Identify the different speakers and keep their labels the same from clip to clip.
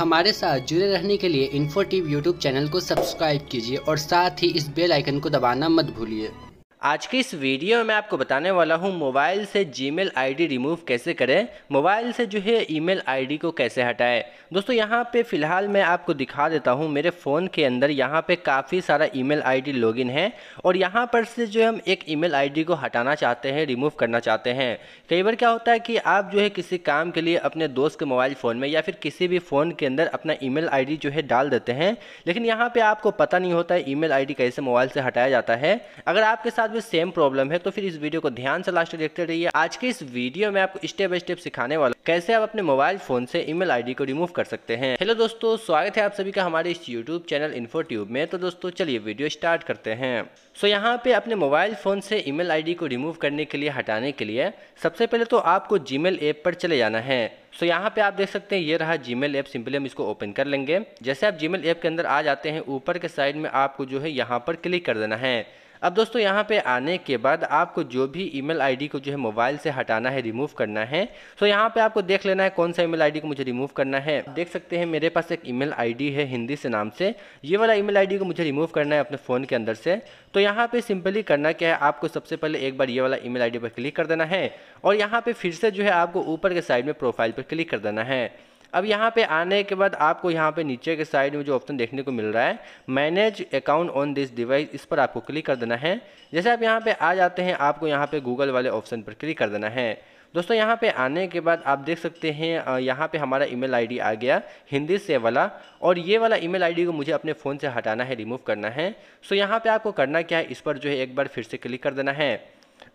Speaker 1: हमारे साथ जुड़े रहने के लिए इन्फोटिव यूट्यूब चैनल को सब्सक्राइब कीजिए और साथ ही इस बेल आइकन को दबाना मत भूलिए आज की इस वीडियो में मैं आपको बताने वाला हूँ मोबाइल से जीमेल आईडी रिमूव कैसे करें मोबाइल से जो है ईमेल आईडी को कैसे हटाएं दोस्तों यहाँ पे फ़िलहाल मैं आपको दिखा देता हूँ मेरे फ़ोन के अंदर यहाँ पे काफ़ी सारा ईमेल आईडी लॉगिन है और यहाँ पर से जो हम एक ईमेल आईडी को हटाना चाहते हैं रिमूव करना चाहते हैं कई बार क्या होता है कि आप जो है किसी काम के लिए अपने दोस्त के मोबाइल फ़ोन में या फिर किसी भी फ़ोन के अंदर अपना ई मेल जो है डाल देते हैं लेकिन यहाँ पर आपको पता नहीं होता है ई मेल कैसे मोबाइल से हटाया जाता है अगर आपके साथ साथ भी सेम प्रॉब्लम है तो फिर इस वीडियो को ध्यान से लास्ट देखते रहिए आज के इस वीडियो में आपको स्टेप बाय स्टेप सिखाने वाला कैसे आप अपने मोबाइल फोन से ईमेल आईडी को रिमूव कर सकते हैं हेलो दोस्तों स्वागत है आप सभी का हमारे इस यूट्यूब चैनल इन्फो में तो दोस्तों चलिए वीडियो स्टार्ट करते हैं सो so, यहाँ पे अपने मोबाइल फोन से ईमेल आईडी को रिमूव करने के लिए हटाने के लिए सबसे पहले तो आपको जीमेल ऐप पर चले जाना है सो so, यहाँ पे आप देख सकते हैं ये रहा जीमेल ऐप सिंपली हम इसको ओपन कर लेंगे जैसे आप जीमेल ऐप के अंदर आ जाते हैं ऊपर के साइड में आपको जो है यहाँ पर क्लिक कर देना है अब दोस्तों यहाँ पे आने के बाद आपको जो भी ईमेल आईडी को जो है मोबाइल से हटाना है रिमूव करना है तो यहाँ पे आपको देख लेना है कौन सा ईमेल आईडी को मुझे रिमूव करना है देख सकते हैं मेरे पास एक ईमेल आईडी है हिंदी से नाम से ये वाला ईमेल आईडी को मुझे रिमूव करना है अपने फ़ोन के अंदर से तो यहाँ पर सिंपली करना क्या है आपको सबसे पहले एक बार ये वाला ई मेल पर क्लिक कर देना है और यहाँ पर फिर से जो है आपको ऊपर के साइड में प्रोफाइल पर क्लिक कर देना है अब यहाँ पे आने के बाद आपको यहाँ पे नीचे के साइड में जो ऑप्शन देखने को मिल रहा है manage account on this device इस पर आपको क्लिक कर देना है जैसे आप यहाँ पे आ जाते हैं आपको यहाँ पे गूगल वाले ऑप्शन पर क्लिक कर देना है दोस्तों यहाँ पे आने के बाद आप देख सकते हैं यहाँ पे हमारा ईमेल आईडी आ गया हिंदी से वाला और ये वाला ईमेल आईडी को मुझे अपने फ़ोन से हटाना है रिमूव करना है सो यहाँ पे आपको करना क्या है इस पर जो है एक बार फिर से क्लिक कर देना है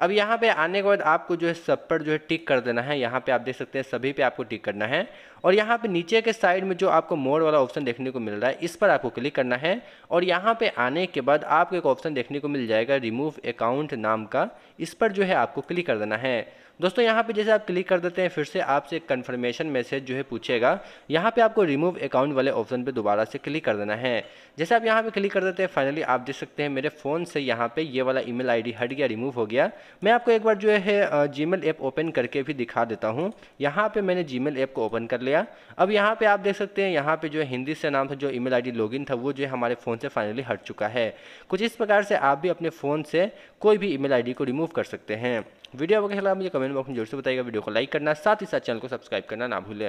Speaker 1: अब यहाँ पे आने के बाद आपको जो है सब पर जो है टिक कर देना है यहाँ पे आप देख सकते हैं सभी पे आपको टिक करना है और यहाँ पे नीचे के साइड में जो आपको मोड वाला ऑप्शन देखने को मिल रहा है इस पर आपको क्लिक करना है और यहाँ पे आने के बाद आपको एक ऑप्शन देखने को मिल जाएगा रिमूव अकाउंट नाम का इस पर जो है आपको क्लिक कर देना है दोस्तों यहाँ पे जैसे आप क्लिक कर देते हैं फिर से आपसे एक कन्फर्मेशन मैसेज जो है पूछेगा यहाँ पे आपको रिमूव अकाउंट वाले ऑप्शन पे दोबारा से क्लिक कर देना है जैसे आप यहाँ पे क्लिक कर देते हैं फाइनली आप देख सकते हैं मेरे फ़ोन से यहाँ पे ये वाला ईमेल आईडी हट गया रिमूव हो गया मैं आपको एक बार जो है जी मेल ऐप ओपन करके भी दिखा देता हूँ यहाँ पे मैंने जी मेल ऐप को ओपन कर लिया अब यहाँ पे आप देख सकते हैं यहाँ पे जो है हिंदी से नाम था जो ईमेल आईडी लॉगिन था वो जो है हमारे फ़ोन से फाइनली हट चुका है कुछ इस प्रकार से आप भी अपने फ़ोन से कोई भी ईमेल डी को रिमूव कर सकते हैं वीडियो आपको मुझे कमेंट बॉक्स में जरूर से बताइएगा वीडियो को लाइक करना साथ ही साथ चैनल को सब्सक्राइब करना ना भूलें